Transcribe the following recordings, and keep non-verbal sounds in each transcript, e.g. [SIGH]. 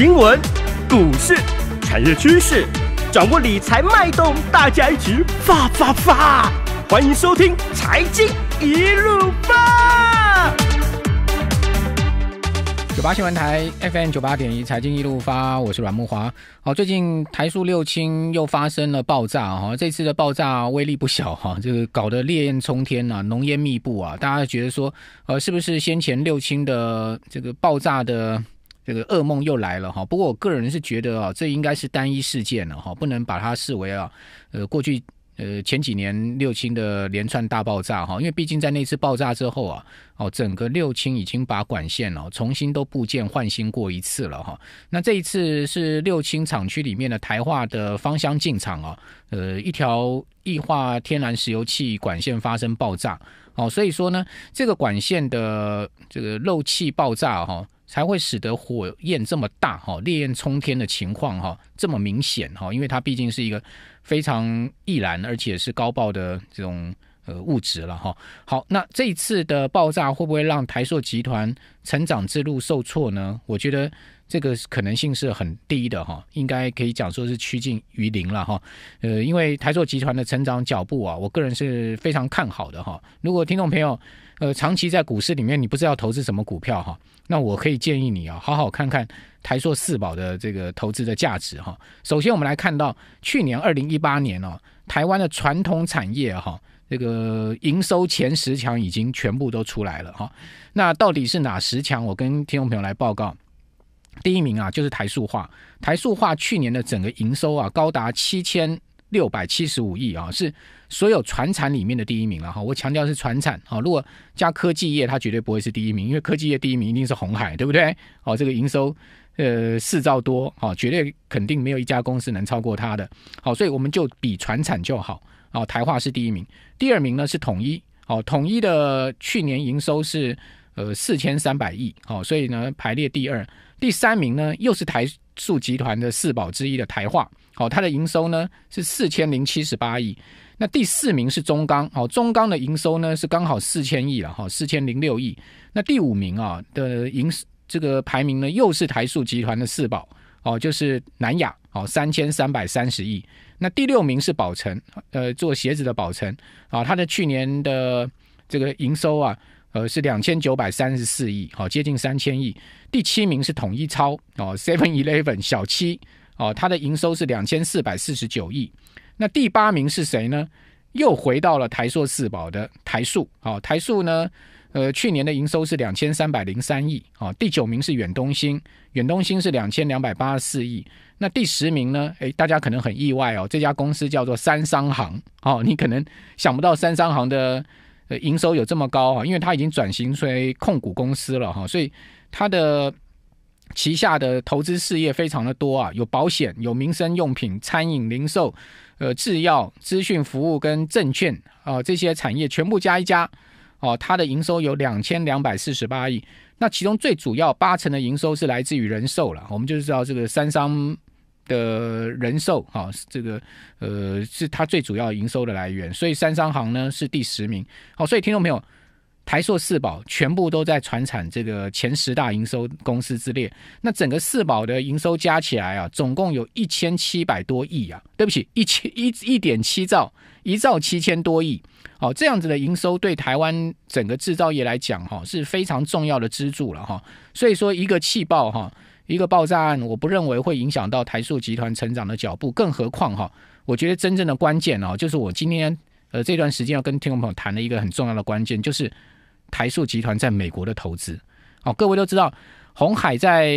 新闻、股市、产业趋势，掌握理财脉动，大家一起发发发！欢迎收听《财经一路发》。九八新闻台 FM 九八点一，《财经一路发》，我是阮木华。好，最近台塑六轻又发生了爆炸哈，这次的爆炸威力不小哈，这个搞得烈焰冲天呐，浓烟密布啊。大家觉得说，呃，是不是先前六轻的这个爆炸的？这个噩梦又来了哈！不过我个人是觉得啊，这应该是单一事件了哈，不能把它视为啊，呃，过去呃前几年六轻的连串大爆炸哈，因为毕竟在那次爆炸之后啊，哦，整个六轻已经把管线哦重新都部件换新过一次了哈。那这一次是六轻厂区里面的台化的芳香进厂哦，呃，一条液化天然石油气管线发生爆炸，哦，所以说呢，这个管线的这个漏气爆炸哈。才会使得火焰这么大哈，烈焰冲天的情况哈，这么明显哈，因为它毕竟是一个非常易燃而且是高爆的这种呃物质了哈。好，那这一次的爆炸会不会让台塑集团成长之路受挫呢？我觉得。这个可能性是很低的哈，应该可以讲说是趋近于零了哈。呃，因为台塑集团的成长脚步啊，我个人是非常看好的哈。如果听众朋友，呃，长期在股市里面，你不知道投资什么股票哈，那我可以建议你啊，好好看看台塑四宝的这个投资的价值哈。首先，我们来看到去年二零一八年哦，台湾的传统产业哈，这个营收前十强已经全部都出来了哈。那到底是哪十强？我跟听众朋友来报告。第一名啊，就是台塑化。台塑化去年的整个营收啊，高达七千六百七十五亿啊，是所有船产里面的第一名了哈。我强调是船产啊，如果加科技业，它绝对不会是第一名，因为科技业第一名一定是红海，对不对？哦，这个营收呃四兆多，哦，绝对肯定没有一家公司能超过它的。好，所以我们就比船产就好。哦，台化是第一名，第二名呢是统一。哦，统一的去年营收是。呃，四千三百亿，哦，所以呢，排列第二，第三名呢又是台塑集团的四宝之一的台化，哦，它的营收呢是四千零七十八亿。那第四名是中钢，哦，中钢的营收呢是刚好四千亿了，哈，四千零六亿。那第五名啊的营这个排名呢又是台塑集团的四宝，哦，就是南亚，哦，三千三百三十亿。那第六名是宝成，呃，做鞋子的宝成，啊，它的去年的这个营收啊。呃，是两千九百三十四亿，好接近三千亿。第七名是统一超哦，Seven Eleven 小七哦，它的营收是两千四百四十九亿。那第八名是谁呢？又回到了台塑四宝的台塑哦，台塑呢，呃，去年的营收是两千三百零三亿。哦，第九名是远东新，远东新是两千两百八十四亿。那第十名呢？哎，大家可能很意外哦，这家公司叫做三商行哦，你可能想不到三商行的。呃，营收有这么高啊？因为它已经转型成为控股公司了哈，所以它的旗下的投资事业非常的多啊，有保险、有民生用品、餐饮、零售、呃，制药、资讯服务跟证券啊，这些产业全部加一加，哦，它的营收有两千两百四十八亿，那其中最主要八成的营收是来自于人寿了，我们就知道这个三商。的人寿，哈，这个呃，是它最主要营收的来源，所以三商行呢是第十名，好，所以听众朋友，台硕四宝全部都在传产这个前十大营收公司之列，那整个四宝的营收加起来啊，总共有一千七百多亿啊，对不起，一千一一点七兆，一兆七千多亿，好，这样子的营收对台湾整个制造业来讲，哈，是非常重要的支柱了哈，所以说一个气爆，哈。一个爆炸案，我不认为会影响到台塑集团成长的脚步。更何况哈，我觉得真正的关键呢，就是我今天呃这段时间要跟听众朋友谈的一个很重要的关键，就是台塑集团在美国的投资。哦，各位都知道，红海在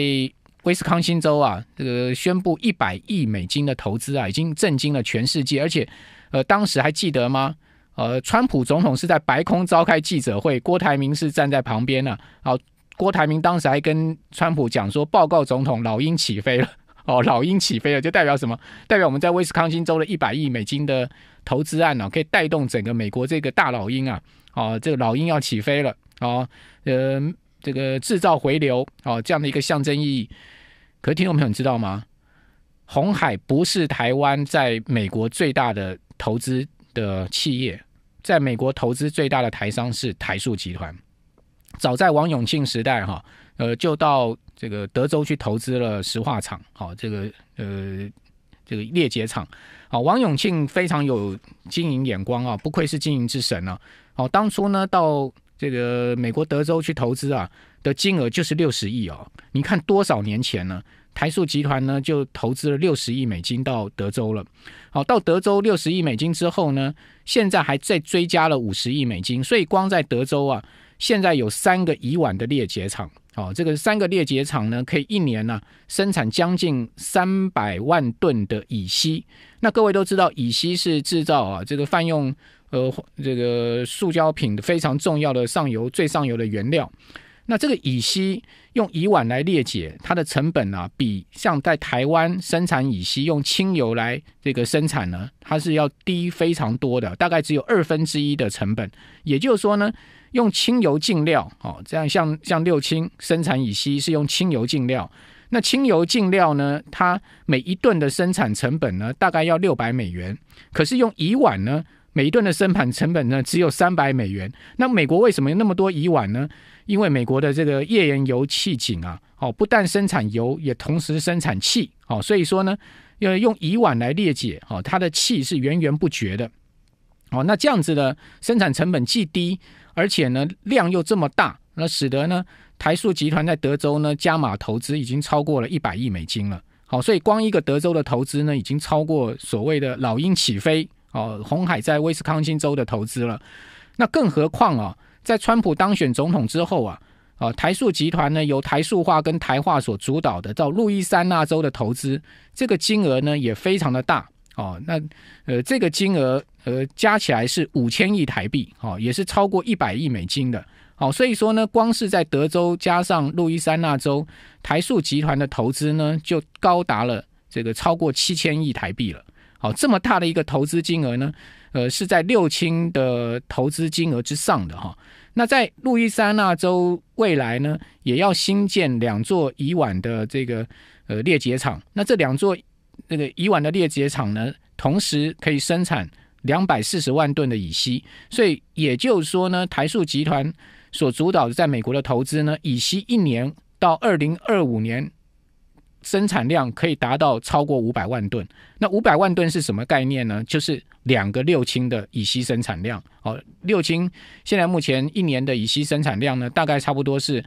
威斯康辛州啊，这个宣布一百亿美金的投资啊，已经震惊了全世界。而且，呃，当时还记得吗？呃，川普总统是在白宫召开记者会，郭台铭是站在旁边呢。好。郭台铭当时还跟川普讲说：“报告总统，老鹰起飞了 [LAUGHS] 哦，老鹰起飞了，就代表什么？代表我们在威斯康星州的一百亿美金的投资案呢，可以带动整个美国这个大老鹰啊，哦，这个老鹰要起飞了哦，呃，这个制造回流哦，这样的一个象征意义。可是听众朋友，你知道吗？红海不是台湾在美国最大的投资的企业，在美国投资最大的台商是台塑集团。”早在王永庆时代，哈，呃，就到这个德州去投资了石化厂，好，这个呃，这个裂解厂，好，王永庆非常有经营眼光啊，不愧是经营之神啊，好，当初呢到这个美国德州去投资啊的金额就是六十亿哦，你看多少年前呢？台塑集团呢就投资了六十亿美金到德州了，好，到德州六十亿美金之后呢，现在还在追加了五十亿美金，所以光在德州啊。现在有三个乙烷的裂解厂，哦，这个三个裂解厂呢，可以一年呢生产将近三百万吨的乙烯。那各位都知道，乙烯是制造啊这个泛用呃这个塑胶品非常重要的上游最上游的原料。那这个乙烯用乙烷来裂解，它的成本呢，比像在台湾生产乙烯用清油来这个生产呢，它是要低非常多的，大概只有二分之一的成本。也就是说呢，用清油净料哦，这样像像六氢生产乙烯是用清油净料，那清油净料呢，它每一吨的生产成本呢，大概要六百美元，可是用乙烷呢？每一吨的生产成本呢，只有三百美元。那美国为什么那么多乙烷呢？因为美国的这个页岩油气井啊，哦，不但生产油，也同时生产气。哦，所以说呢，要用乙烷来裂解，哦，它的气是源源不绝的。哦，那这样子呢，生产成本既低，而且呢量又这么大，那使得呢台塑集团在德州呢加码投资，已经超过了一百亿美金了。好，所以光一个德州的投资呢，已经超过所谓的老鹰起飞。哦，红海在威斯康星州的投资了，那更何况啊，在川普当选总统之后啊，啊台塑集团呢由台塑化跟台化所主导的到路易斯那州的投资，这个金额呢也非常的大哦，那呃这个金额呃加起来是五千亿台币哦，也是超过一百亿美金的哦，所以说呢，光是在德州加上路易斯那州台塑集团的投资呢，就高达了这个超过七千亿台币了。哦，这么大的一个投资金额呢，呃，是在六清的投资金额之上的哈。那在路易斯安那州未来呢，也要新建两座以往的这个呃裂解厂。那这两座那个以往的裂解厂呢，同时可以生产两百四十万吨的乙烯。所以也就是说呢，台塑集团所主导的在美国的投资呢，乙烯一年到二零二五年。生产量可以达到超过五百万吨。那五百万吨是什么概念呢？就是两个六氢的乙烯生产量。哦，六氢现在目前一年的乙烯生产量呢，大概差不多是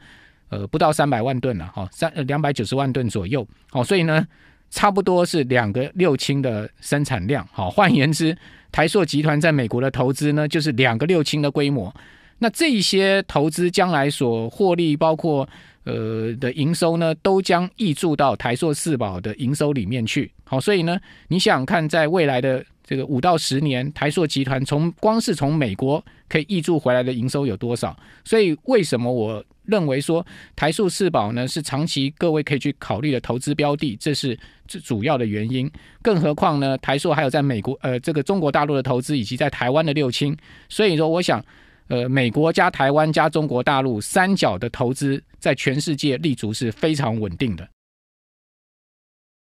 呃不到三百万吨了。哈，三两百九十万吨左右。哦，所以呢，差不多是两个六氢的生产量。好，换言之，台硕集团在美国的投资呢，就是两个六氢的规模。那这些投资将来所获利，包括。呃的营收呢，都将溢注到台硕四宝的营收里面去。好，所以呢，你想想看，在未来的这个五到十年，台硕集团从光是从美国可以溢注回来的营收有多少？所以为什么我认为说台塑四宝呢是长期各位可以去考虑的投资标的？这是最主要的原因。更何况呢，台塑还有在美国呃这个中国大陆的投资，以及在台湾的六轻。所以说，我想。呃，美国加台湾加中国大陆三角的投资，在全世界立足是非常稳定的。